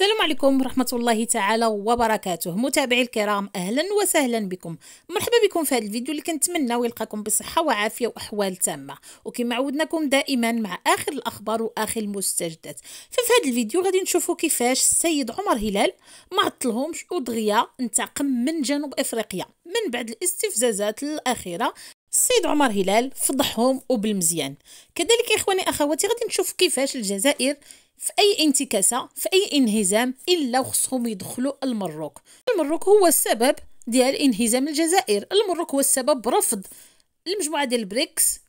السلام عليكم ورحمة الله تعالى وبركاته متابعي الكرام أهلا وسهلا بكم مرحبا بكم في هذا الفيديو اللي كنتمنى يلقاكم بصحة وعافية وأحوال تامة وكما عودناكم دائما مع آخر الأخبار وآخر المستجدات ففي هذا الفيديو غادي نشوفوا كيفاش السيد عمر هلال ما عطلهمش ودغيا انتقم من جنوب أفريقيا من بعد الاستفزازات الأخيرة السيد عمر هلال فضحهم وبالمزيان كذلك إخواني أخواتي غادي نشوف كيفاش الجزائر في اي انتكاسه في اي انهزام الا وخصهم يدخلوا المروك المروك هو السبب ديال انهزام الجزائر المروك هو السبب رفض المجموعه ديال بريكس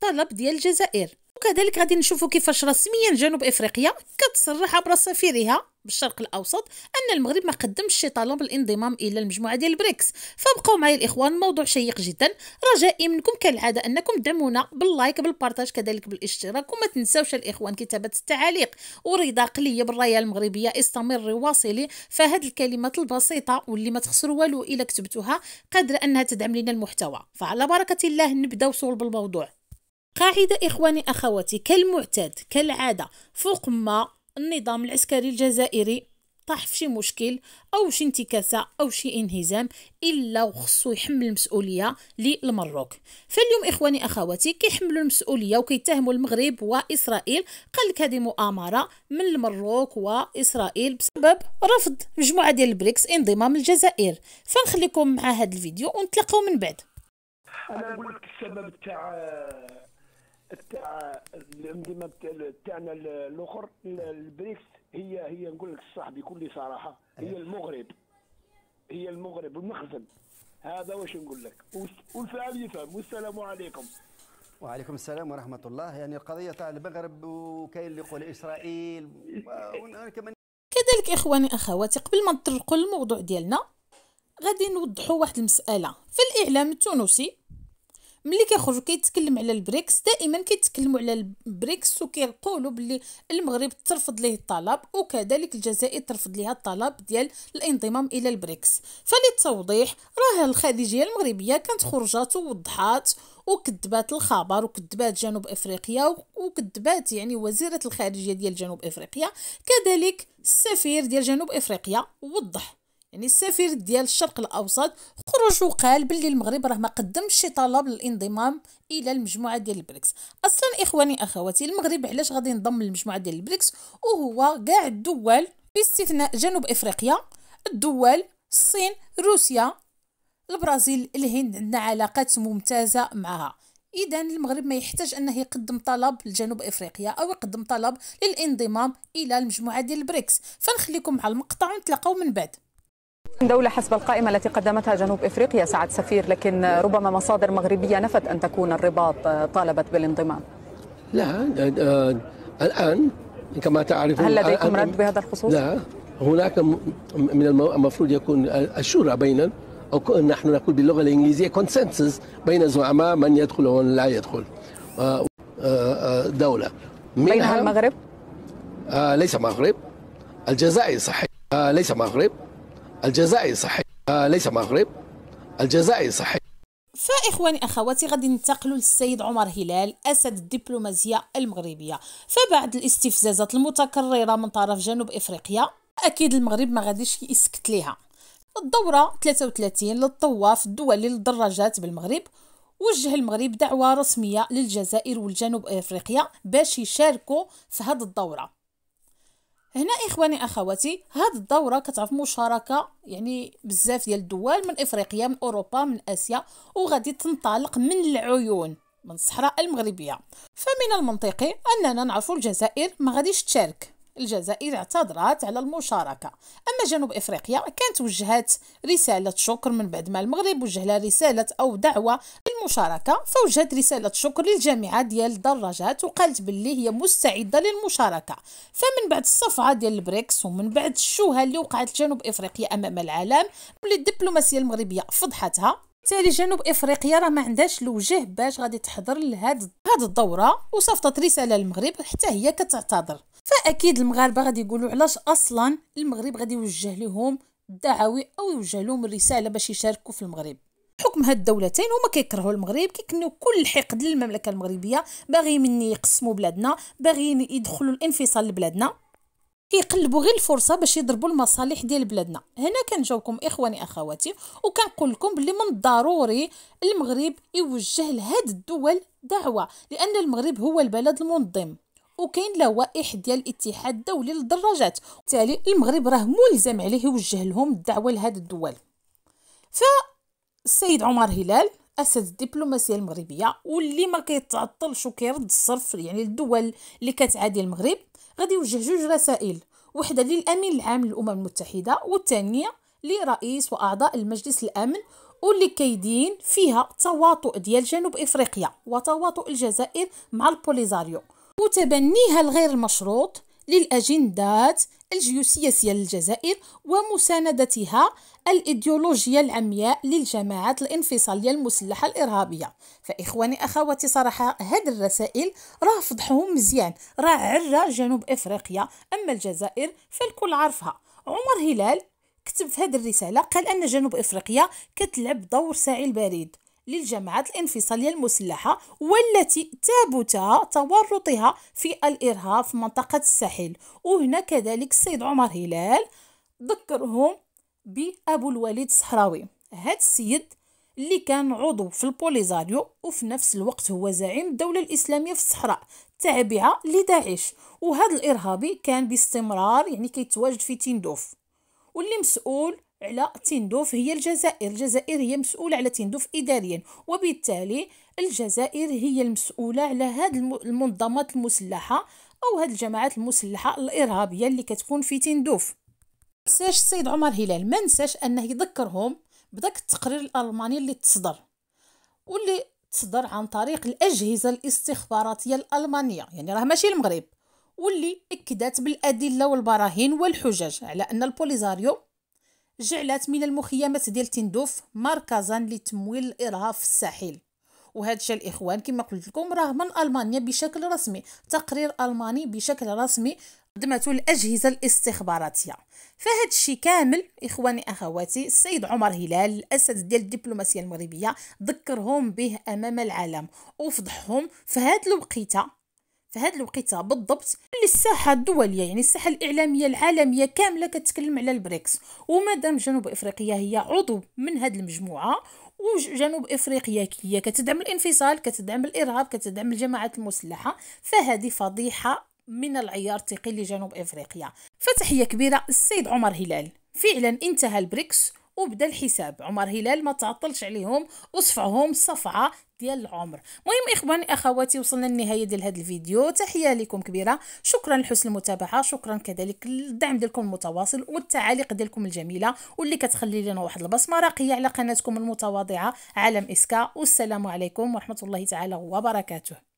طلب ديال الجزائر وكذلك غادي نشوفوا كيفاش رسميا جنوب افريقيا كتصرح عبر سفيرها بالشرق الاوسط ان المغرب ما قدمش شي طالب الانضمام الى المجموعه ديال بريكس فابقوا معي الاخوان موضوع شيق جدا رجائي منكم كالعاده انكم دعمونا باللايك بالبارتاج كذلك بالاشتراك وما تنساوش الاخوان كتابه التعاليق ورضا قلية بالرايه المغربيه استمر واصلي فهاد الكلمات البسيطه واللي ما تخسر والو الا كتبتوها قادره انها تدعم لنا المحتوى فعلى بركه الله نبداو وصول بالموضوع قاعدة إخواني أخواتي كالمعتاد كالعادة فوق ما النظام العسكري الجزائري طاح في شي مشكل او شي انتكاسه او شي انهزام الا وخصو يحمل المسؤوليه للمروك فاليوم اخواني اخواتي كيحملوا المسؤوليه وكيتهموا المغرب واسرائيل قال لك هذه مؤامره من المروك واسرائيل بسبب رفض مجموعه ديال البريكس انضمام الجزائر فنخليكم مع هذا الفيديو ونتلاقاو من بعد انا نقول لك السبب تاع تاع الانضمام تاعنا الاخر البريكس هي هي نقول لك الصح بكل صراحه هي إيه. المغرب هي المغرب المخزن هذا واش نقول لك والفعل يفهم والسلام عليكم وعليكم السلام ورحمه الله يعني القضيه تاع المغرب وكاين اللي يقول اسرائيل كمان كذلك اخواني اخواتي قبل ما نطرقوا للموضوع ديالنا غادي نوضحوا واحد المساله في الاعلام التونسي ملي كيخرجوا كيتكلم على البريكس دائما كيتكلموا على البريكس وكيقولوا باللي المغرب ترفض ليه الطلب وكذلك الجزائر ترفض ليها الطلب ديال الانضمام الى البريكس فللتوضيح راه الخارجيه المغربيه كانت خرجات ووضحات وكذبات الخبر وكذبات جنوب افريقيا وكذبات يعني وزيره الخارجيه ديال جنوب افريقيا كذلك السفير ديال جنوب افريقيا وضح يعني السفير ديال الشرق الاوسط خرج وقال باللي المغرب راه ما قدمش شي طلب للانضمام الى المجموعه ديال البريكس اصلا اخواني اخواتي المغرب علاش غادي ينضم للمجموعه ديال البريكس وهو كاع الدول باستثناء جنوب افريقيا الدول الصين روسيا البرازيل الهند عندنا علاقات ممتازه معها اذا المغرب ما يحتاج انه يقدم طلب لجنوب افريقيا او يقدم طلب للانضمام الى المجموعه ديال البريكس فنخليكم مع المقطع ونتلاقاو من بعد دولة حسب القائمة التي قدمتها جنوب افريقيا سعد سفير لكن ربما مصادر مغربية نفت ان تكون الرباط طالبت بالانضمام. لا آه، آه، الان كما تعرفون هل لديكم آه، رد بهذا الخصوص؟ لا هناك من المفروض يكون الشورى بين او نحن نقول باللغه الانجليزيه كونسنسس بين الزعماء من يدخل ومن لا يدخل دوله بينها المغرب؟ ليس مغرب الجزائر صحيح ليس مغرب الجزائر صحيح آه، ليس مغرب الجزائر صحيح فإخواني أخواتي غادي ننتقلوا للسيد عمر هلال أسد الدبلوماسية المغربية فبعد الاستفزازات المتكررة من طرف جنوب إفريقيا أكيد المغرب ما غاديش يسكت ليها الدورة 33 للطواف الدولي للدراجات بالمغرب وجه المغرب دعوة رسمية للجزائر والجنوب إفريقيا باش يشاركوا في هذه الدورة هنا اخواني اخواتي هاد الدوره كتعرف مشاركه يعني بزاف ديال الدول من افريقيا من اوروبا من اسيا وغادي تنطلق من العيون من الصحراء المغربيه فمن المنطقي اننا نعرفوا الجزائر ما غاديش تشارك الجزائر اعتذرت على المشاركة أما جنوب إفريقيا كانت وجهت رسالة شكر من بعد ما المغرب وجه لها رسالة أو دعوة للمشاركة فوجهت رسالة شكر للجامعة ديال الدراجات وقالت باللي هي مستعدة للمشاركة فمن بعد الصفعة ديال البريكس ومن بعد الشوهة اللي وقعت جنوب إفريقيا أمام العالم ملي الدبلوماسية المغربية فضحتها بالتالي جنوب افريقيا راه ما عندهاش الوجه باش غادي تحضر لهاد هاد الدوره وصفطت رساله للمغرب حتى هي كتعتذر فاكيد المغاربه غادي يقولوا علاش اصلا المغرب غادي يوجه لهم الدعوي او يوجه لهم الرساله باش يشاركوا في المغرب حكم هاد الدولتين هما كيكرهوا المغرب كيكنيو كل الحقد للمملكه المغربيه باغيين مني يقسموا بلادنا باغيين يدخلوا الانفصال لبلادنا كيقلبوا غير الفرصه باش يضربوا المصالح ديال بلادنا هنا كنجاوبكم اخواني اخواتي وكنقول لكم بلي من الضروري المغرب يوجه لهاد الدول دعوه لان المغرب هو البلد المنظم وكاين لوائح ديال الاتحاد الدولي للدراجات وبالتالي المغرب راه ملزم عليه يوجه لهم الدعوه لهاد الدول ف السيد عمر هلال اسس الدبلوماسيه المغربيه واللي ما كيتعطلش وكيرد الصرف يعني الدول اللي كتعادي المغرب غادي يوجه جوج رسائل وحده للامين العام للامم المتحده والثانيه لرئيس واعضاء المجلس الامن واللي كيدين فيها تواطؤ ديال جنوب افريقيا وتواطؤ الجزائر مع البوليزاريو وتبنيها الغير المشروط للأجندات الجيوسياسية للجزائر ومساندتها الإيديولوجية العمياء للجماعات الانفصالية المسلحة الإرهابية فإخواني أخواتي صراحة هاد الرسائل راه فضحهم مزيان راه عرى جنوب إفريقيا أما الجزائر فالكل عارفها عمر هلال كتب في هذه الرسالة قال أن جنوب إفريقيا كتلعب دور ساعي البريد للجماعات الانفصالية المسلحة والتي تابتها تورطها في الإرهاب في منطقة الساحل وهنا كذلك السيد عمر هلال ذكرهم بأبو الوليد الصحراوي هاد السيد اللي كان عضو في البوليزاريو وفي نفس الوقت هو زعيم الدولة الإسلامية في الصحراء تابعة لداعش وهذا الإرهابي كان باستمرار يعني كيتواجد في تندوف واللي مسؤول على تندوف هي الجزائر الجزائر هي مسؤولة على تندوف إداريا وبالتالي الجزائر هي المسؤولة على هذه المنظمات المسلحة أو هذه الجماعات المسلحة الإرهابية اللي كتكون في تندوف ساش السيد عمر هلال ما نساش أنه يذكرهم بداك التقرير الألماني اللي تصدر واللي تصدر عن طريق الأجهزة الاستخباراتية الألمانية يعني راه ماشي المغرب واللي أكدت بالأدلة والبراهين والحجج على أن البوليزاريو جعلت من المخيمات ديال تندوف مركزا لتمويل الارهاب في الساحل وهذا الشيء الاخوان كما قلت لكم راه من المانيا بشكل رسمي تقرير الماني بشكل رسمي قدمته الاجهزه الاستخباراتيه فهاد الشيء كامل اخواني اخواتي السيد عمر هلال الاسد ديال الدبلوماسيه المغربيه ذكرهم به امام العالم وفضحهم في هاد الوقيته في هذه الوقيته بالضبط اللي الساحه الدوليه يعني الساحه الاعلاميه العالميه كامله كتكلم على البريكس ومادام جنوب افريقيا هي عضو من هذه المجموعه وجنوب افريقيا هي كتدعم الانفصال كتدعم الارهاب كتدعم الجماعات المسلحه فهذه فضيحه من العيار الثقيل لجنوب افريقيا فتحيه كبيره السيد عمر هلال فعلا انتهى البريكس وبدا الحساب عمر هلال ما تعطلش عليهم وصفعهم صفعه ديال العمر المهم اخواني اخواتي وصلنا النهاية ديال هذا الفيديو تحيه لكم كبيره شكرا لحسن المتابعه شكرا كذلك للدعم ديالكم المتواصل والتعاليق ديالكم الجميله واللي كتخلي لنا واحد البصمه راقيه على قناتكم المتواضعه عالم اسكا والسلام عليكم ورحمه الله تعالى وبركاته